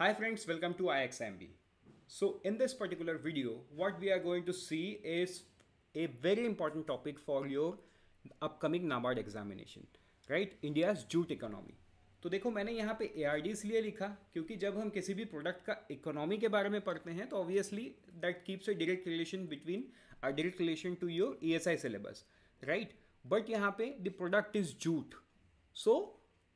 Hi friends, welcome to IXMB. So in this particular video, what we are going to see is a very important topic for your upcoming NABARD examination, right? India's jute economy. तो देखो मैंने यहाँ पे A R इसलिए लिखा क्योंकि जब हम किसी भी प्रोडक्ट का इकोनॉमी के बारे में पढ़ते हैं तो obviously that keeps a direct relation between a direct relation to your E S I syllabus right but यहाँ पे the product is jute so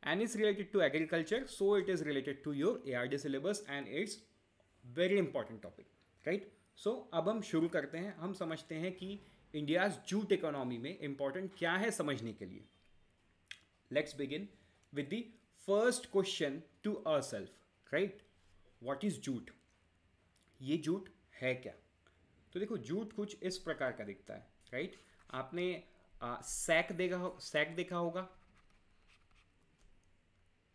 and is related to agriculture. So it is related to your ARD syllabus and it's very important topic, right? So so, अब हम शुरू करते हैं हम समझते हैं कि इंडियाज जूट इकोनॉमी में इम्पॉर्टेंट क्या है समझने के लिए let's begin with the first question to our self right what is jute ये जूट है क्या तो देखो जूट कुछ इस प्रकार का दिखता है राइट right? आपने आ, सैक देखा सैक देखा होगा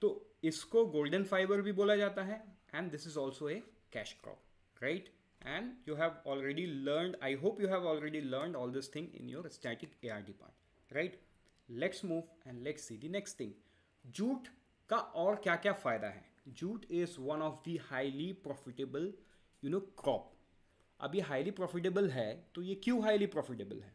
तो इसको गोल्डन फाइबर भी बोला जाता है and this is also a cash crop right and you have already learn I hope you have already learn all this thing in your static A R D part right let's move and let's see the next thing jute का और क्या क्या फ़ायदा है jute is one of the highly profitable you know crop अब ये highly profitable है तो ये क्यों हाईली प्रॉफिटेबल है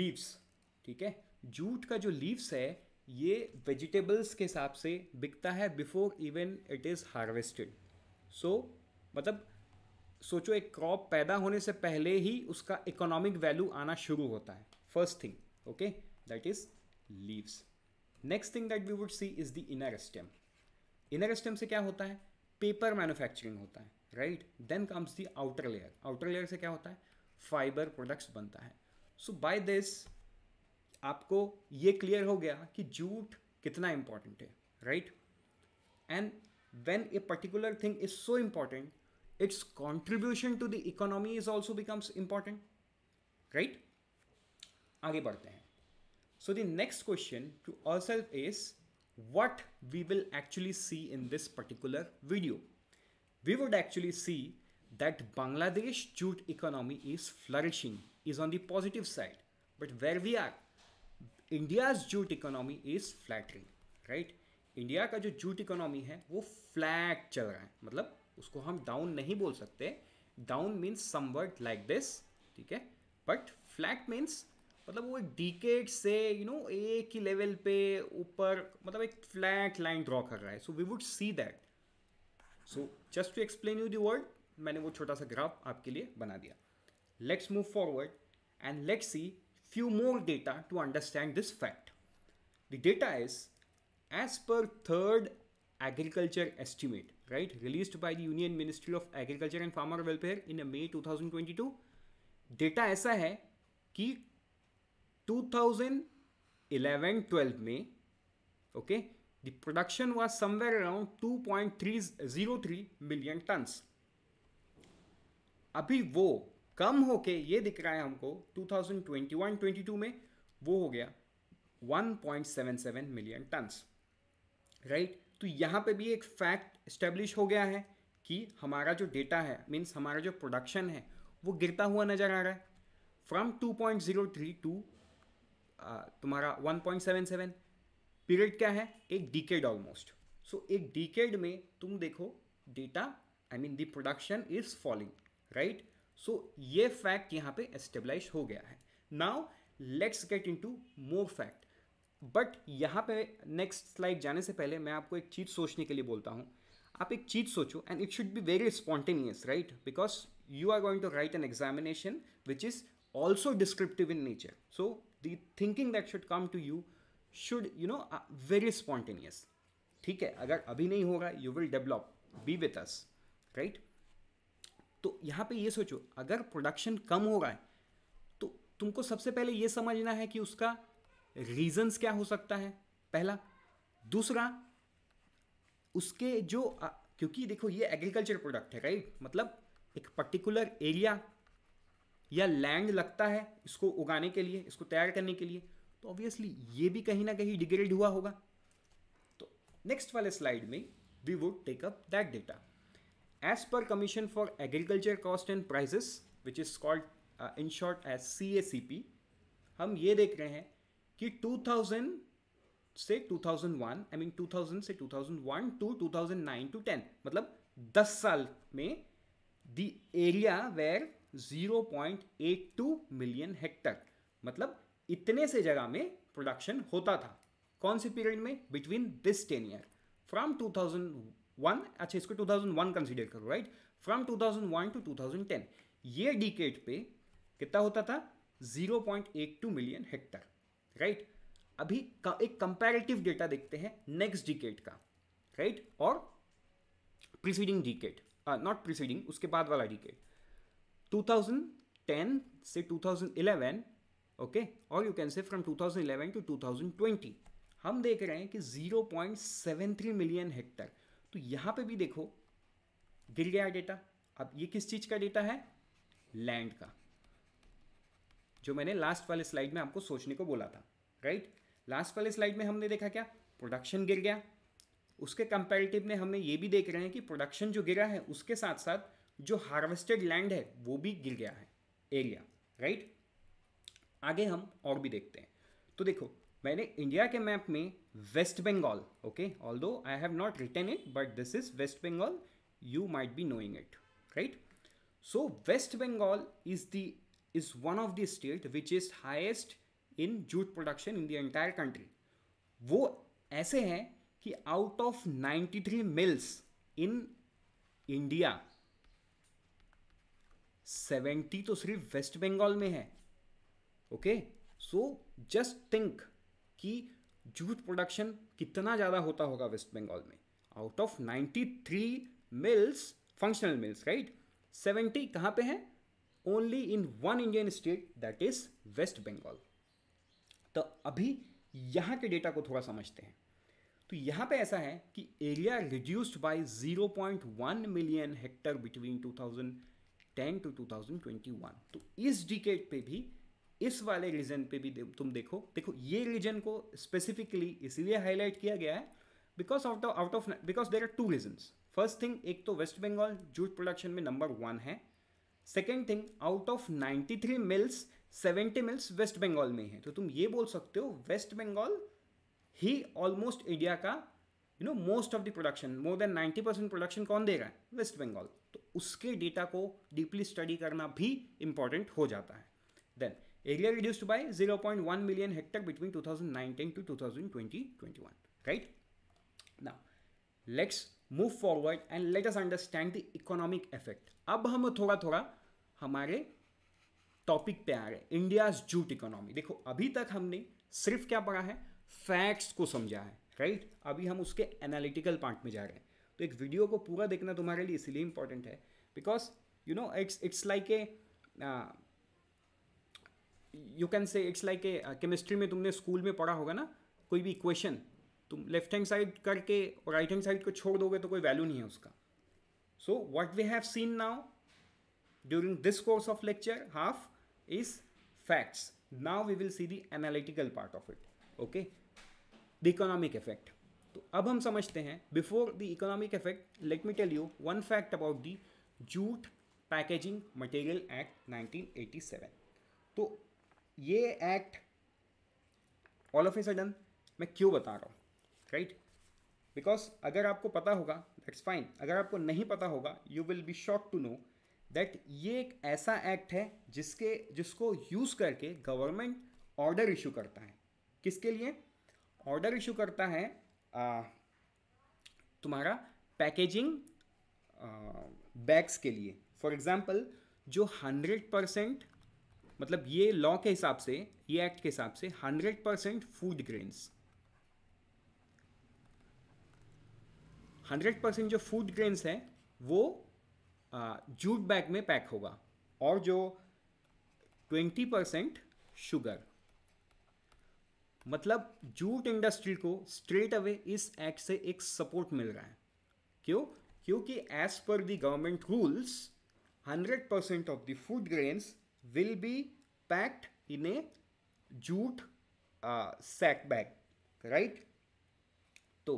लीव्स ठीक है जूट का जो लीव्स है ये वेजिटेबल्स के हिसाब से बिकता है before even it is harvested so मतलब सोचो एक क्रॉप पैदा होने से पहले ही उसका इकोनॉमिक वैल्यू आना शुरू होता है first thing okay that is leaves next thing that we would see is the inner stem inner stem से क्या होता है पेपर मैन्युफैक्चरिंग होता है right then comes the outer layer outer layer से क्या होता है फाइबर प्रोडक्ट्स बनता है सो बाय दिस आपको ये क्लियर हो गया कि झूठ कितना इम्पॉर्टेंट है right and when a particular thing is so important its contribution to the economy is also becomes important right आगे बढ़ते हैं so the next question to our self is what we will actually see in this particular video we would actually see that Bangladesh jute economy is flourishing is on the positive side but where we are India's jute economy is flattering right India का जो jute economy है वो flat चल रहा है मतलब उसको हम डाउन नहीं बोल सकते down means some word like this ठीक है बट फ्लैट मीन्स मतलब वो डिकेट से यू you नो know, एक ही लेवल पे ऊपर मतलब एक फ्लैट लाइन ड्रॉ कर रहा है so we would see that so just to explain you third मैंने वो छोटा सा ग्राफ आपके लिए बना दिया let's move forward and let's see few more data to understand this fact. The data is as per third agriculture estimate, right, released by the Union Ministry of Agriculture and Farmer Welfare in May 2022. Data ऐसा ki 2011-12 May, okay? The production was somewhere around 2.303 million tons अभी कम होके ये दिख रहा है हमको 2021-22 में वो हो गया 1.77 मिलियन टन्स राइट तो यहाँ पे भी एक फैक्ट इस्टेब्लिश हो गया है कि हमारा जो डेटा है मीन्स हमारा जो प्रोडक्शन है वो गिरता हुआ नज़र आ रहा है फ्रॉम 2.03 टू तुम्हारा 1.77 पीरियड क्या है एक डिकेड ऑलमोस्ट सो एक डिकेड में तुम देखो data I mean the production is falling right so ये फैक्ट यहाँ पे एस्टेब्लिश हो गया है now let's get into more fact but यहाँ पे नेक्स्ट स्लाइड जाने से पहले मैं आपको एक चीज़ सोचने के लिए बोलता हूँ आप एक चीज़ सोचो and it should be very spontaneous right because you are going to write an examination which is also descriptive in nature so the thinking that should come to you should you know very spontaneous ठीक है अगर अभी नहीं होगा you will develop be with us right तो यहाँ पे ये सोचो अगर प्रोडक्शन कम हो रहा है तो तुमको सबसे पहले ये समझना है कि उसका रीजंस क्या हो सकता है पहला दूसरा उसके जो क्योंकि देखो ये एग्रीकल्चर प्रोडक्ट है राइट मतलब एक पर्टिकुलर एरिया या लैंड लगता है इसको उगाने के लिए इसको तैयार करने के लिए तो ऑब्वियसली ये भी कहीं ना कहीं डिग्रेड हुआ होगा तो नेक्स्ट वाले स्लाइड में we would take up that data as per Commission for Agriculture Cost and Prices, which is called uh, in short as CACP, हम ये देख रहे हैं कि 2000 से 2001, आई I मीन mean 2000 से 2001 टू 2009 टू 10, मतलब 10 साल में the area at 0.82 million hectare मतलब इतने से जगह में प्रोडक्शन होता था कौन से पीरियड में between this ten year from 2000 one अच्छा इसको वन कंसिडर करो right from one to ten ये डिकेट पे कितना होता था टू मिलियन हेक्टर राइट अभी का एक कंपेरेटिव डेटा देखते हैं नेक्स्ट डिकेट का राइट और प्रिसीडिंग डिकेट नॉट प्रिसीडिंग उसके बाद वाला डिकेट टेन से इलेवन ओके और you can say from eleven to twenty हम देख रहे हैं कि zero point seven three million hectare तो यहां पे भी देखो गिर गया डेटा अब ये किस चीज़ का डेटा है लैंड का जो मैंने लास्ट वाले स्लाइड में आपको सोचने को बोला था राइट लास्ट वाले स्लाइड में हमने देखा क्या प्रोडक्शन गिर गया उसके कंपेरेटिव में हमने ये भी देख रहे हैं कि प्रोडक्शन जो गिरा है उसके साथ साथ जो हार्वेस्टेड लैंड है वो भी गिर गया है एरिया राइट आगे हम और भी देखते हैं तो देखो मैंने इंडिया के मैप में West Bengal. Okay, although I have not written it, but this is West Bengal. You might be knowing it, right? So West Bengal is the is one of the state which is highest in jute production in the entire country. वो ऐसे हैं कि out of 93 mills in India, 70 तो सिर्फ West Bengal में है Okay, so just think कि jute production कितना ज़्यादा होता होगा वेस्ट बंगाल में out of 93 mills functional mills right 70 कहाँ पे है only in one Indian state that is West Bengal तो अभी यहाँ के डेटा को थोड़ा समझते हैं तो यहाँ पे ऐसा है कि area reduced by 0.1 million hectare between 2010 to 2021 तो इस डिकेट पे भी इस वाले रीजन पे भी तुम देखो देखो ये रीजन को स्पेसिफिकली इसलिए हाईलाइट किया गया है because of the out of because there are two reasons first thing एक तो वेस्ट बंगाल जूट प्रोडक्शन में नंबर वन है second thing out of 93 mills 70 mills West Bengal में है तो तुम ये बोल सकते हो वेस्ट बंगाल ही ऑलमोस्ट इंडिया का you know most of the production more than 90 percent production कौन दे रहा है वेस्ट बंगाल तो उसके डेटा को डीपली स्टडी करना भी इंपॉर्टेंट हो जाता है then area area reduced by 0.1 million hectare between 2019 to 2020-21, right Now, let's move forward and let us understand the economic effect अब हम थोड़ा थोड़ा हमारे टॉपिक पे आ रहे हैं इंडिया जूट इकोनॉमी देखो अभी तक हमने सिर्फ क्या पढ़ा है फैक्ट्स को समझा है राइट right? अभी हम उसके एनालिटिकल पार्ट में जा रहे हैं तो एक वीडियो को पूरा देखना तुम्हारे लिए इसलिए इंपॉर्टेंट है because you know it's it's like a you can say it's like a chemistry में तुमने स्कूल में पढ़ा होगा ना कोई भी इक्वेशन तुम लेफ्ट हैंड साइड करके और राइट हैंड साइड को छोड़ दोगे तो कोई वैल्यू नहीं है उसका so what we have seen now during this course of lecture half is facts now we will see the analytical part of it okay the economic effect तो अब हम समझते हैं before the economic effect let me tell you one fact about the jute packaging material act 1987 तो ये act all of a sudden मैं क्यों बता रहा हूँ राइट बिकॉज अगर आपको पता होगा दैट्स फाइन अगर आपको नहीं पता होगा you will be shock to know that ये एक ऐसा एक्ट है जिसके जिसको यूज़ करके गवर्नमेंट ऑर्डर इशू करता है किसके लिए ऑर्डर इशू करता है आ, तुम्हारा पैकेजिंग बैग्स के लिए फॉर एग्ज़ाम्पल जो हंड्रेड परसेंट मतलब ये लॉ के हिसाब से ये एक्ट के हिसाब से 100 परसेंट फूड ग्रेन्स 100 परसेंट जो फूड ग्रेन्स है वो जूट बैग में पैक होगा और जो 20 परसेंट शुगर मतलब जूट इंडस्ट्री को स्ट्रेट अवे इस एक्ट से एक सपोर्ट मिल रहा है क्यों क्योंकि as per the government rules 100 percent of the food grains will be packed in a jute uh, sack bag right तो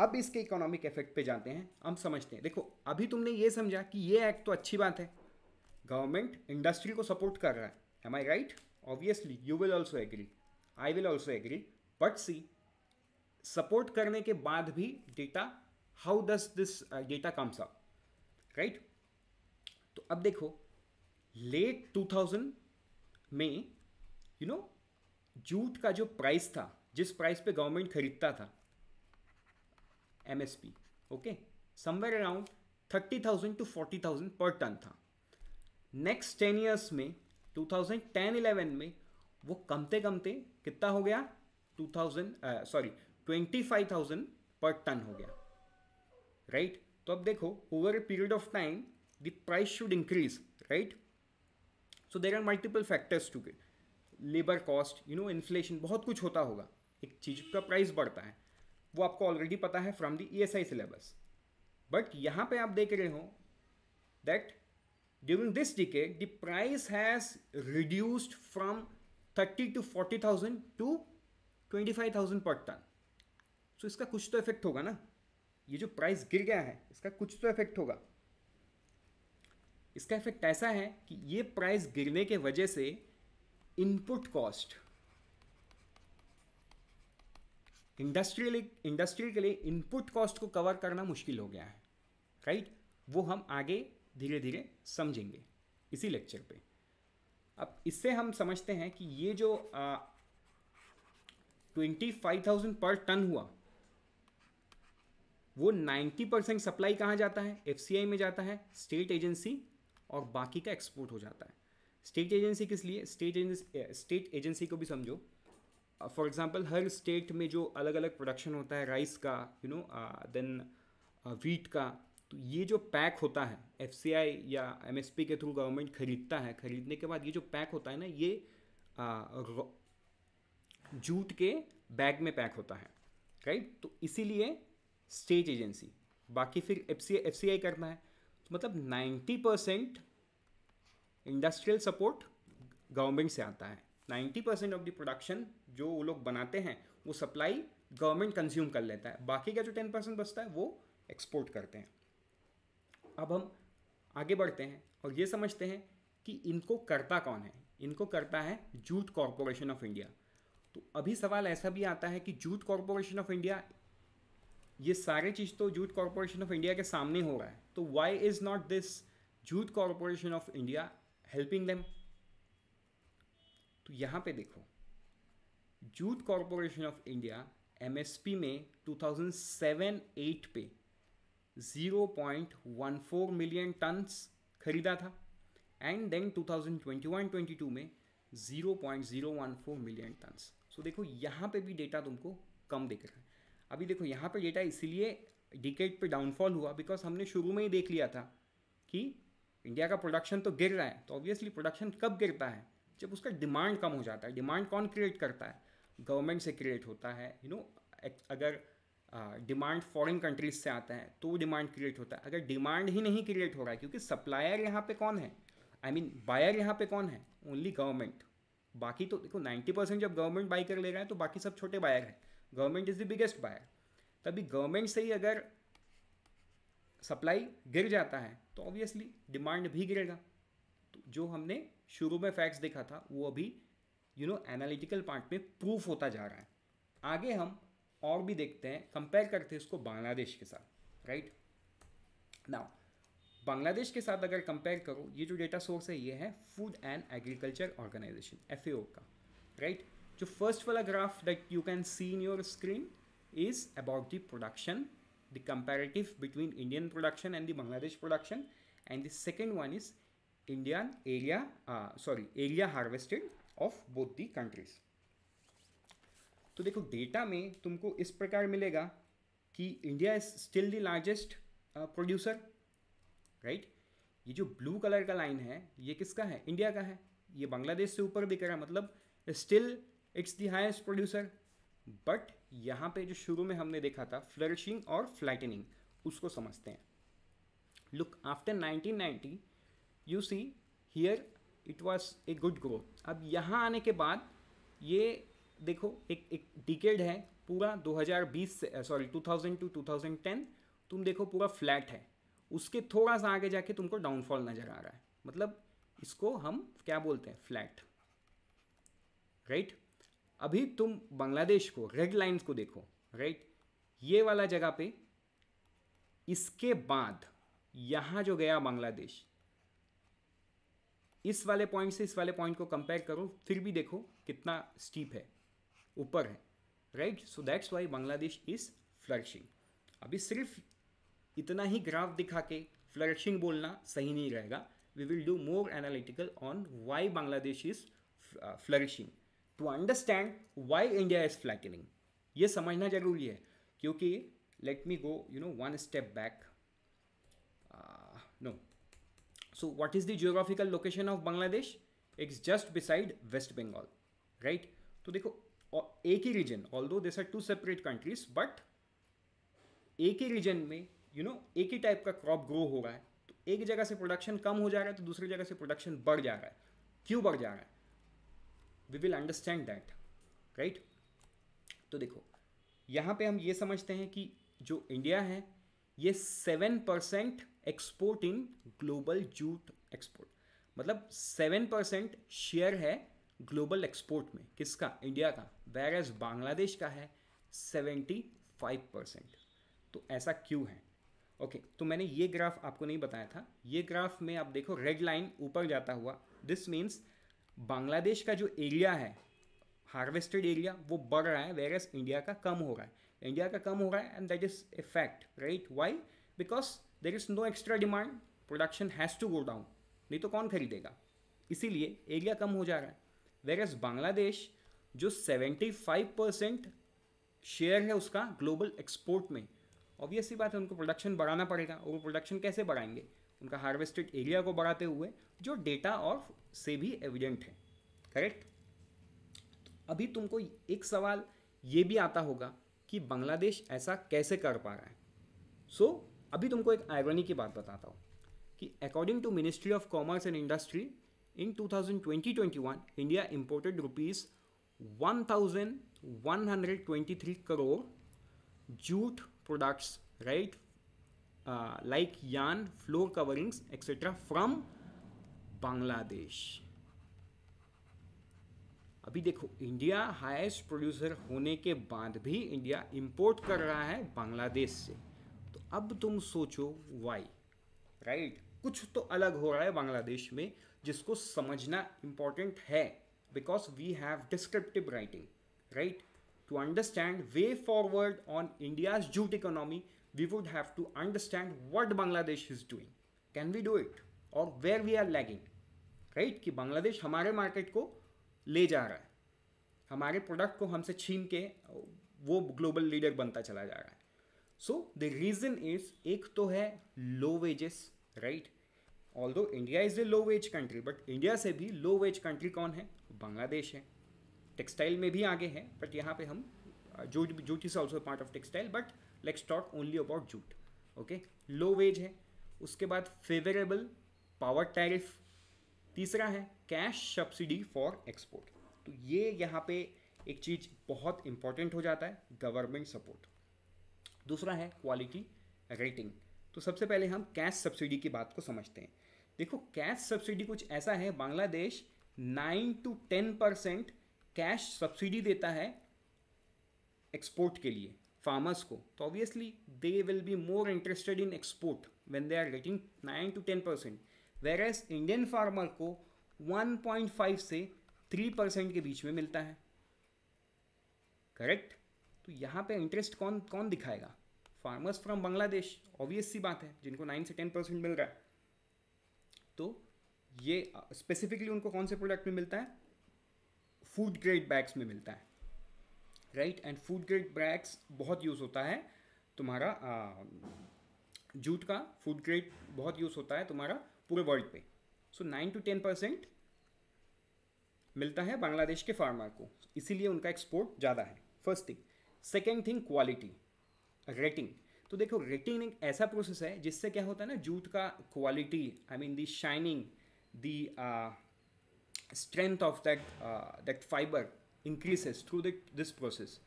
अब इसके इकोनॉमिक इफेक्ट पे जाते हैं हम समझते हैं देखो अभी तुमने ये समझा कि ये एक्ट तो अच्छी बात है गवर्नमेंट इंडस्ट्री को सपोर्ट कर रहा है am I right obviously you will also agree I will also agree but see support करने के बाद भी data how does this data comes up right तो अब देखो लेट 2000 में यू नो जूट का जो प्राइस था जिस प्राइस पे गवर्नमेंट खरीदता था MSP okay somewhere around thirty thousand to forty thousand per ton था नेक्स्ट टेन ईयर्स में टू थाउजेंड टेन इलेवन में वो कमते कमते कितना हो गया two thousand sorry twenty five thousand per ton हो गया राइट right? तो अब देखो over a period of time the price should increase right so there are multiple factors to get labour cost you know inflation बहुत कुछ होता होगा एक चीज़ का प्राइस बढ़ता है वो आपको ऑलरेडी पता है from the e syllabus but यहाँ पे आप देख रहे हो that during this decade the price has reduced from thirty to forty thousand to twenty five thousand per ton so इसका कुछ तो इफेक्ट होगा ना ये जो प्राइस गिर गया है इसका कुछ तो इफेक्ट होगा इसका इफेक्ट ऐसा है कि ये प्राइस गिरने के वजह से इनपुट कॉस्ट इंडस्ट्रियल इंडस्ट्री के लिए इनपुट कॉस्ट को कवर करना मुश्किल हो गया है राइट वो हम आगे धीरे धीरे समझेंगे इसी लेक्चर पे अब इससे हम समझते हैं कि ये जो twenty five thousand per ton हुआ वो नाइन्टी परसेंट सप्लाई कहाँ जाता है एफ में जाता है स्टेट एजेंसी और बाकी का एक्सपोर्ट हो जाता है स्टेट एजेंसी किस लिए स्टेट एजेंसी स्टेट एजेंसी को भी समझो फॉर uh, एग्ज़ाम्पल हर स्टेट में जो अलग अलग प्रोडक्शन होता है राइस का यू नो देन वीट का तो ये जो पैक होता है एफ या एम के थ्रू गवर्नमेंट खरीदता है खरीदने के बाद ये जो पैक होता है ना ये uh, जूट के बैग में पैक होता है राइट तो इसीलिए स्टेट एजेंसी बाकी फिर एफ सी करना है मतलब 90 परसेंट इंडस्ट्रियल सपोर्ट गवर्नमेंट से आता है 90 परसेंट ऑफ द प्रोडक्शन जो वो लोग बनाते हैं वो सप्लाई गवर्नमेंट कंज्यूम कर लेता है बाकी का जो 10 परसेंट बचता है वो एक्सपोर्ट करते हैं अब हम आगे बढ़ते हैं और ये समझते हैं कि इनको करता कौन है इनको करता है जूट कॉरपोरेशन ऑफ इंडिया तो अभी सवाल ऐसा भी आता है कि जूट कॉरपोरेशन ऑफ इंडिया ये सारे चीज़ तो जूट कॉरपोरेशन ऑफ इंडिया के सामने हो रहा है तो why is not this jute corporation of India helping them तो यहां पे देखो jute corporation of India MSP में 2007-8 पे 0.14 मिलियन टन्स खरीदा था एंड देन 2021-22 में 0.014 मिलियन टन्स सो देखो यहाँ पे भी डेटा तुमको कम दिख रहा है अभी देखो यहाँ पे डेटा इसीलिए डिकेट पे डाउनफॉल हुआ बिकॉज हमने शुरू में ही देख लिया था कि इंडिया का प्रोडक्शन तो गिर रहा है तो ऑब्वियसली प्रोडक्शन कब गिरता है जब उसका डिमांड कम हो जाता है डिमांड कौन क्रिएट करता है गवर्नमेंट से क्रिएट होता है यू you नो know, अगर डिमांड फॉरेन कंट्रीज से आता है तो डिमांड क्रिएट होता है अगर डिमांड ही नहीं क्रिएट हो रहा है क्योंकि सप्लायर यहाँ पे कौन है आई मीन बायर यहाँ पे कौन है ओनली गवर्नमेंट बाकी तो देखो 90 परसेंट जब गवर्नमेंट बाई कर ले रहा है तो बाकी सब छोटे बायर हैं government is the biggest buyer तभी गवर्नमेंट से ही अगर सप्लाई गिर जाता है तो ऑब्वियसली डिमांड भी गिरेगा तो जो हमने शुरू में फैक्ट्स देखा था वो अभी यू नो एनालिटिकल पार्ट में प्रूफ होता जा रहा है आगे हम और भी देखते हैं कंपेयर करते हैं इसको बांग्लादेश के साथ राइट नाउ बांग्लादेश के साथ अगर कंपेयर करो ये जो डेटा सोर्स है ये है food and agriculture organization F का राइट right? जो फर्स्ट वाला graph that you can see in your screen is about the production, the comparative between Indian production and the Bangladesh production. And the second one is Indian area, uh, sorry, area harvested of both the countries. तो देखो data में तुमको इस प्रकार मिलेगा कि India is still the largest producer right ये जो ब्लू कलर का लाइन है ये किसका है इंडिया का है ये बांग्लादेश से ऊपर भी करा मतलब still it's the highest producer but यहाँ पे जो शुरू में हमने देखा था फ्लरिशिंग और फ्लैटनिंग उसको समझते हैं look after 1990 you see here it was a good growth अब यहाँ आने के बाद ये देखो एक एक डिकेड है पूरा 2020 से सॉरी 2000 टू 2010 तुम देखो पूरा फ्लैट है उसके थोड़ा सा आगे जाके तुमको डाउनफॉल नज़र आ रहा है मतलब इसको हम क्या बोलते हैं फ्लैट राइट right? अभी तुम बांग्लादेश को रेड लाइंस को देखो राइट ये वाला जगह पे इसके बाद यहाँ जो गया बांग्लादेश इस वाले पॉइंट से इस वाले पॉइंट को कंपेयर करो फिर भी देखो कितना स्टीप है ऊपर है right so that's why Bangladesh is flourishing अभी सिर्फ इतना ही ग्राफ दिखा के फ्लरिशिंग बोलना सही नहीं रहेगा we will do more analytical on why Bangladesh is flourishing uh, to understand why India is flattening ये समझना जरूरी है क्योंकि let me go you know one step back no so what is the geographical location of Bangladesh it's just beside West Bengal right तो देखो एक ही region although this are two separate countries but एक ही रीजन में यू you नो know, एक ही type का क्रॉप ग्रो हो रहा है तो एक जगह से प्रोडक्शन कम हो जा रहा है तो दूसरी जगह से प्रोडक्शन बढ़ जा रहा है क्यों बढ़ जा रहा है we will understand that right तो देखो यहाँ पे हम ये समझते हैं कि जो इंडिया है ये seven percent export in global jute export मतलब सेवन परसेंट शेयर है ग्लोबल एक्सपोर्ट में किसका इंडिया का वेर एज बांग्लादेश का है सेवेंटी फाइव परसेंट तो ऐसा क्यों है ओके okay, तो मैंने ये ग्राफ आपको नहीं बताया था ये ग्राफ में आप देखो रेड लाइन ऊपर जाता हुआ दिस मीन्स बांग्लादेश का जो एरिया है हार्वेस्टेड एरिया वो बढ़ रहा है वेर एस इंडिया का कम हो रहा है इंडिया का कम हो रहा है and that is a fact right why because there is no extra demand production has to go down नहीं तो कौन खरीदेगा इसीलिए एरिया कम हो जा रहा है वेर एस बांग्लादेश जो सेवेंटी फाइव परसेंट शेयर है उसका ग्लोबल एक्सपोर्ट में ऑब्वियसली बात है उनको प्रोडक्शन बढ़ाना पड़ेगा और वो प्रोडक्शन कैसे बढ़ाएंगे उनका हार्वेस्टेड एरिया को बढ़ाते हुए जो डेटा और से भी एविडेंट है करेक्ट तो अभी तुमको एक सवाल ये भी आता होगा कि बांग्लादेश ऐसा कैसे कर पा रहा है सो so, अभी तुमको एक आयरनी की बात बताता हूँ कि according to ministry of commerce and industry in 2020-21 India imported rupees 1123 crore jute products right like uh, like yarn, floor coverings, etc. from Bangladesh अभी देखो इंडिया हाईएस्ट प्रोड्यूसर होने के बाद भी इंडिया इंपोर्ट कर रहा है बांग्लादेश से तो अब तुम सोचो वाई राइट कुछ तो अलग हो रहा है बांग्लादेश में जिसको समझना इंपॉर्टेंट है because we have descriptive writing right to understand way forward on India's jute economy we would have to understand what Bangladesh is doing. Can we do it? और where we are lagging, right? कि बांग्लादेश हमारे market को ले जा रहा है हमारे product को हमसे छीन के वो ग्लोबल लीडर बनता चला जा रहा है सो द रीज़न इज एक तो है low wages right although India is a low wage country but India से भी लो वेज कंट्री कौन है बांग्लादेश है टेक्सटाइल में भी आगे है बट यहाँ पे हम jute jute is also part of textile but let's talk only about jute okay low wage है उसके बाद फेवरेबल पावर टैरिफ तीसरा है कैश सब्सिडी फॉर एक्सपोर्ट तो ये यहाँ पे एक चीज़ बहुत इंपॉर्टेंट हो जाता है गवर्नमेंट सपोर्ट दूसरा है क्वालिटी रेटिंग तो सबसे पहले हम कैश सब्सिडी की बात को समझते हैं देखो कैश सब्सिडी कुछ ऐसा है Bangladesh nine to ten percent cash subsidy देता है एक्सपोर्ट के लिए फार्मर्स को तो farmers ko to obviously they will be more interested in export when they are getting 9 to Indian farmer को वन पॉइंट फाइव से थ्री परसेंट के बीच में मिलता है करेक्ट तो यहाँ पे इंटरेस्ट कौन कौन दिखाएगा फार्मर्स फ्रॉम बांग्लादेश ऑब्वियस सी बात है जिनको नाइन से टेन परसेंट मिल रहा है तो ये स्पेसिफिकली उनको कौन से प्रोडक्ट में मिलता है फूड ग्रेड बैग्स में मिलता है राइट एंड फूड ग्रेड ब्रैक्स बहुत यूज़ होता है तुम्हारा जूट का फूड ग्रेड बहुत यूज़ होता है तुम्हारा पूरे वर्ल्ड पे so nine to ten percent मिलता है बांग्लादेश के फार्मर को इसीलिए उनका एक्सपोर्ट ज़्यादा है first thing second thing quality rating तो देखो रेटिंग एक ऐसा प्रोसेस है जिससे क्या होता है ना जूट का quality I mean the shining the strength of that that fibre increases through this process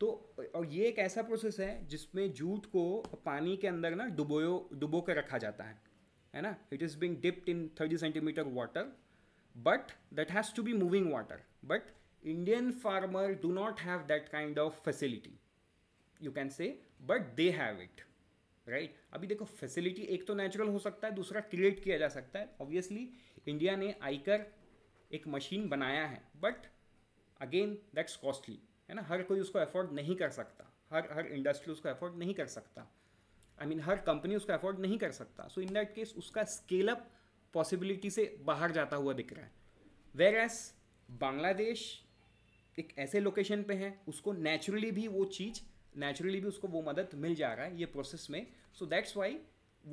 तो और ये एक ऐसा प्रोसेस है जिसमें जूट को पानी के अंदर ना डुबोयो डुबो कर रखा जाता है है ना it is being dipped in thirty centimetre water but that has to be moving water but Indian farmer do not have that kind of facility you can say but they have it right अभी देखो facility एक तो natural हो सकता है दूसरा create किया जा सकता है ऑब्वियसली इंडिया ने आईकर एक मशीन बनाया है बट अगेन दैट्स कॉस्टली है ना हर कोई उसको अफोर्ड नहीं कर सकता हर हर इंडस्ट्री उसको अफोर्ड नहीं कर सकता आई मीन हर कंपनी उसको अफोर्ड नहीं कर सकता सो इन दैट केस उसका स्केल अप पॉसिबिलिटी से बाहर जाता हुआ दिख रहा है वेर एस बांग्लादेश एक ऐसे लोकेशन पे है उसको नेचुरली भी वो चीज़ नेचुरली भी उसको वो मदद मिल जा रहा है ये प्रोसेस में सो दैट्स वाई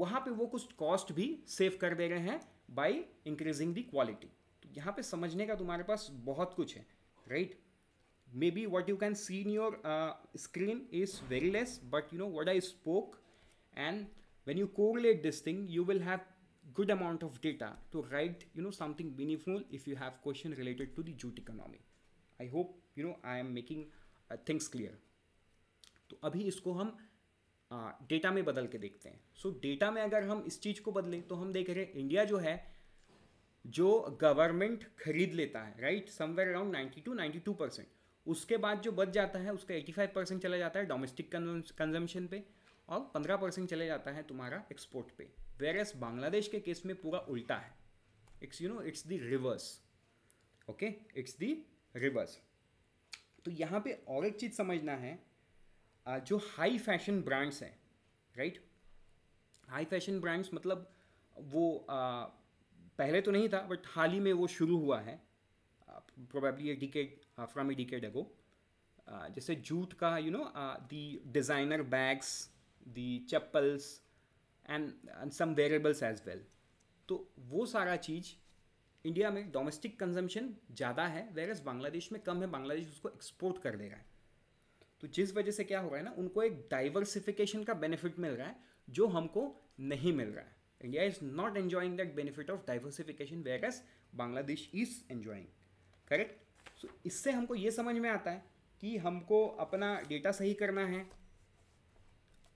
वहाँ पे वो कुछ कॉस्ट भी सेव कर दे रहे हैं बाई इंक्रीजिंग दी क्वालिटी तो यहाँ पे समझने का तुम्हारे पास बहुत कुछ है right maybe what you can see in your uh, screen is very less but you know what i spoke and when you correlate this thing you will have good amount of data to write you know something meaningful if you have question related to the jute economy i hope you know i am making uh, things clear तो अभी इसको हम data में बदल के देखते हैं सो so, data में अगर हम इस चीज़ को बदलें तो हम देख रहे हैं इंडिया जो है जो गवर्नमेंट खरीद लेता है right somewhere around ninety to ninety two percent उसके बाद जो बच जाता है उसका एटी फाइव परसेंट चला जाता है डोमेस्टिक कंजम्पशन पे और पंद्रह परसेंट चला जाता है तुम्हारा एक्सपोर्ट पे वेर एस बांग्लादेश के केस में पूरा उल्टा है it's you know it's the reverse okay it's the reverse तो यहाँ पे और एक चीज़ समझना है जो हाई फैशन ब्रांड्स हैं राइट हाई फैशन ब्रांड्स मतलब वो आ, पहले तो नहीं था बट हाल ही में वो शुरू हुआ है probably a decade from a decade ago जैसे जूट का you know the designer bags the chappals and and some wearables as well तो वो सारा चीज़ इंडिया में डोमेस्टिक कंजम्पशन ज़्यादा है वेर एज बांग्लादेश में कम है बांग्लादेश उसको एक्सपोर्ट कर दे रहा है तो जिस वजह से क्या हो रहा है ना उनको एक डाइवर्सिफिकेशन का बेनिफिट मिल रहा है जो हमको नहीं मिल रहा है India is not enjoying that benefit of diversification whereas Bangladesh is enjoying. Correct so so, इससे हमको ये समझ में आता है कि हमको अपना डेटा सही करना है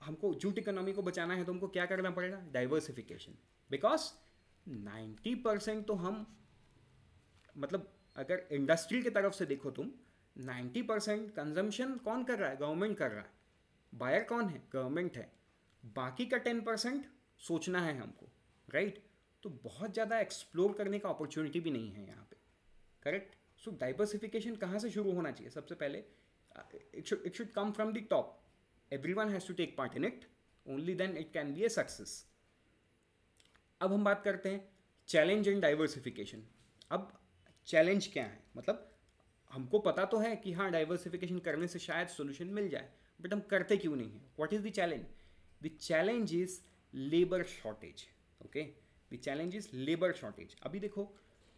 हमको जूट इकोनॉमी को बचाना है तो हमको क्या करना पड़ेगा डाइवर्सिफिकेशन बिकॉज 90 परसेंट तो हम मतलब अगर इंडस्ट्री की तरफ से देखो तुम 90 परसेंट कंजम्पशन कौन कर रहा है गवर्नमेंट कर रहा है बायर कौन है गवर्नमेंट है बाकी का 10 परसेंट सोचना है हमको राइट तो बहुत ज़्यादा एक्सप्लोर करने का अपॉर्चुनिटी भी नहीं है यहाँ पे करेक्ट सो डाइवर्सिफिकेशन कहाँ से शुरू होना चाहिए सबसे पहले it should come from the top every one has to take part in it only then it can be a success अब हम बात करते हैं चैलेंज इन डाइवर्सिफिकेशन अब चैलेंज क्या है मतलब हमको पता तो है कि हाँ डाइवर्सिफिकेशन करने से शायद सोल्यूशन मिल जाए बट हम करते क्यों नहीं हैं what is the challenge the challenge is labour shortage okay the challenge is labour shortage अभी देखो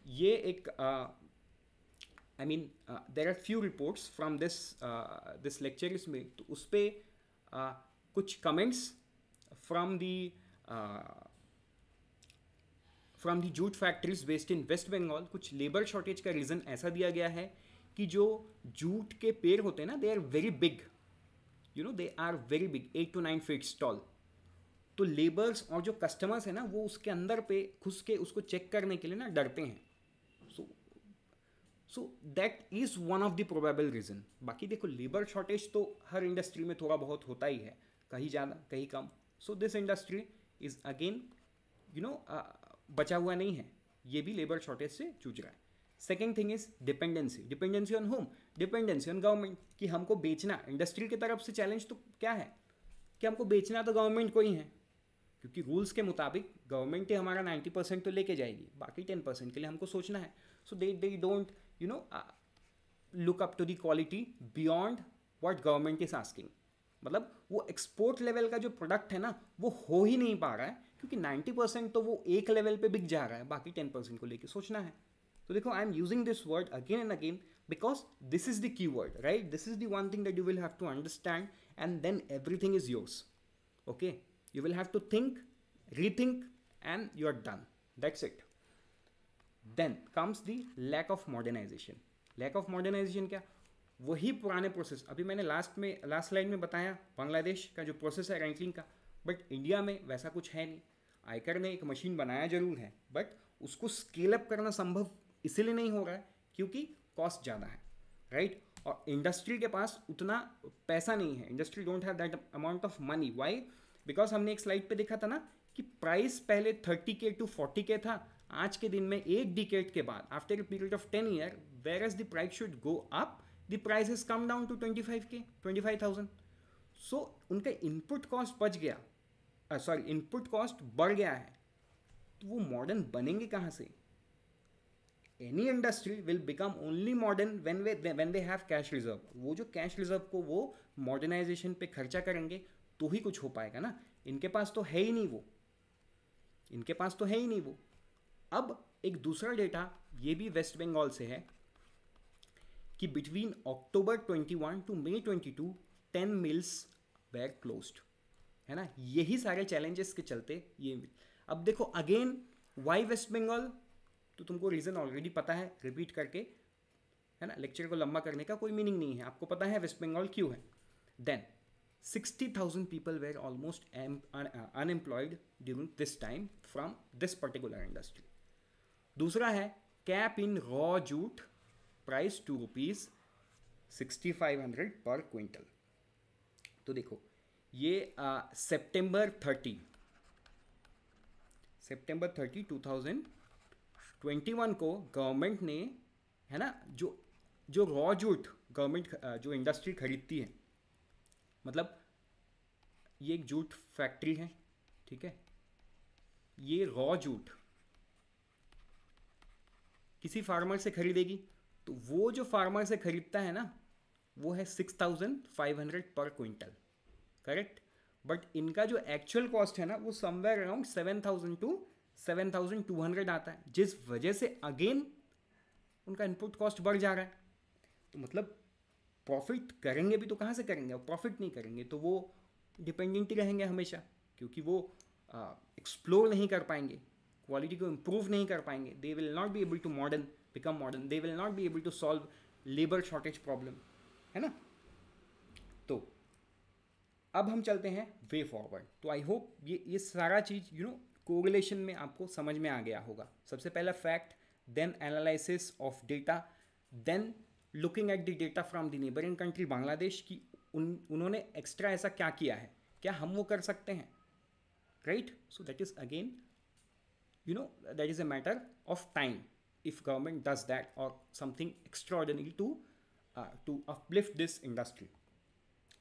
ये एक I mean there are few reports from this this lecture इसमें तो उस पर uh, कुछ comments from the from the jute factories west in West Bengal कुछ लेबर शॉर्टेज का रीज़न ऐसा दिया गया है कि जो जूट के पेड़ होते हैं ना they are very big you know they are very big eight to nine feet tall तो लेबर्स और जो कस्टमर्स हैं ना वो उसके अंदर पे घुस के उसको चेक करने के लिए ना डरते हैं so so that is one of the probable reason बाकी देखो लेबर शॉर्टेज तो हर इंडस्ट्री में थोड़ा बहुत होता ही है कहीं ज़्यादा कहीं कम so this industry is again you know बचा हुआ नहीं है ये भी लेबर शॉर्टेज से जूझ रहा है second thing is dependency dependency on home dependency on government कि हमको बेचना इंडस्ट्री की तरफ से चैलेंज तो क्या है कि हमको बेचना तो गवर्नमेंट को ही है क्योंकि रूल्स के मुताबिक गवर्नमेंट ही हमारा नाइन्टी परसेंट तो लेके जाएगी बाकी टेन परसेंट के लिए हमको सोचना है so they they don't you know look up to the quality beyond what government is asking मतलब वो एक्सपोर्ट लेवल का जो प्रोडक्ट है ना वो हो ही नहीं पा रहा है क्योंकि 90 परसेंट तो वो एक लेवल पे बिक जा रहा है बाकी 10 परसेंट को लेके सोचना है तो देखो I am using this word again and again because this is the key word right this is the one thing that you will have to understand and then everything is yours okay you will have to think rethink and you are done that's it then comes the lack of modernisation lack of modernisation क्या वही पुराने process अभी मैंने last में last slide में बताया बांग्लादेश का जो प्रोसेस है रैंकिंग का बट इंडिया में वैसा कुछ है नहीं आयकर ने एक मशीन बनाया जरूर है बट उसको स्केल अप करना संभव इसीलिए नहीं हो रहा है क्योंकि कॉस्ट ज़्यादा है राइट और इंडस्ट्री के पास उतना पैसा नहीं है industry don't have that amount of money why because हमने एक स्लाइड पे देखा था ना कि प्राइस पहले थर्टी के टू फोर्टी के था आज के दिन में एक डिकेट के बाद after a period of ten year whereas the price should go up the price is come down to twenty five K twenty five thousand so उनका इनपुट कॉस्ट बच गया सॉरी इनपुट कॉस्ट बढ़ गया है तो वो modern बनेंगे कहाँ से any industry will become only modern when we when they have cash reserve वो जो कैश रिजर्व को वो मॉडर्नाइजेशन पे खर्चा करेंगे तो ही कुछ हो पाएगा ना इनके पास तो है ही नहीं वो इनके पास तो है ही नहीं वो अब एक दूसरा डेटा ये भी वेस्ट बंगाल से है कि between October 21 to May 22 ten mills were closed है ना यही सारे चैलेंजेस के चलते ये अब देखो अगेन वाई वेस्ट बंगाल तो तुमको रीज़न ऑलरेडी पता है रिपीट करके है ना लेक्चर को लंबा करने का कोई मीनिंग नहीं है आपको पता है वेस्ट बंगाल क्यों है then sixty thousand people were almost unemployed during this time from this particular industry दूसरा है cap in raw jute price to rupees sixty five hundred per quintal तो देखो ये September thirty September thirty two thousand twenty one को government ने है ना जो जो रॉ जूट गवर्नमेंट जो इंडस्ट्री खरीदती है मतलब ये एक जूट फैक्ट्री है ठीक है ये रॉ जूट किसी फार्मर से खरीदेगी तो वो जो फार्मर से खरीदता है ना वो है six thousand five hundred per quintal correct but इनका जो एक्चुअल कॉस्ट है ना वो somewhere around seven thousand two seven thousand two hundred आता है जिस वजह से अगेन उनका इनपुट कॉस्ट बढ़ जा रहा है तो मतलब प्रॉफिट करेंगे भी तो कहाँ से करेंगे प्रॉफिट नहीं करेंगे तो वो डिपेंडेंट ही रहेंगे हमेशा क्योंकि वो एक्सप्लोर नहीं कर पाएंगे क्वालिटी को इम्प्रूव नहीं कर पाएंगे they will not be able to modern become modern they will not be able to solve labour shortage problem है ना तो अब हम चलते हैं वे फॉरवर्ड तो आई होप ये ये सारा चीज़ यू नो कोरिलेशन में आपको समझ में आ गया होगा सबसे पहला fact then analysis of data then looking at the data from the neighbouring country Bangladesh की उन उन्होंने एक्स्ट्रा ऐसा क्या किया है क्या हम वो कर सकते हैं right so that is again you know that is a matter of time if government does that or something extraordinary to to uplift this industry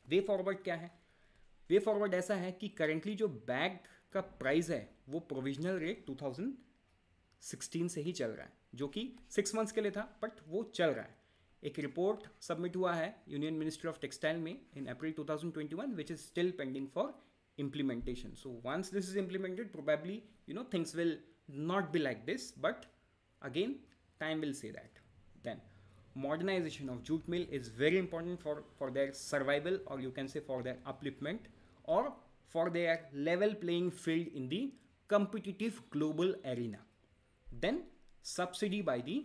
way forward क्या है वे फॉरवर्ड ऐसा है कि करेंटली जो बैग का price है वो provisional rate 2016 से ही चल रहा है जो कि सिक्स मंथ्स के लिए था बट वो चल रहा है A report submitted हुआ है Union Ministry of Textile in April 2021 which is still pending for implementation so once this is implemented probably you know things will not be like this but again time will say that then modernization of jute mill is very important for for their survival or you can say for their upliftment or for their level playing field in the competitive global arena then subsidy by the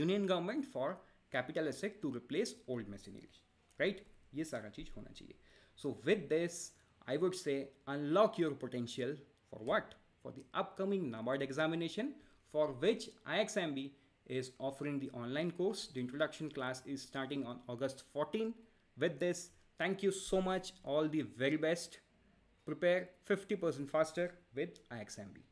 union government for capital asset to replace old machinery right ये सारा चीज़ होना चाहिए so with this I would say unlock your potential for what for the upcoming NABARD examination for which IXMB is offering the online course. The introduction class is starting on August 14. With this, thank you so much. All the very best. Prepare 50% faster with IXMB.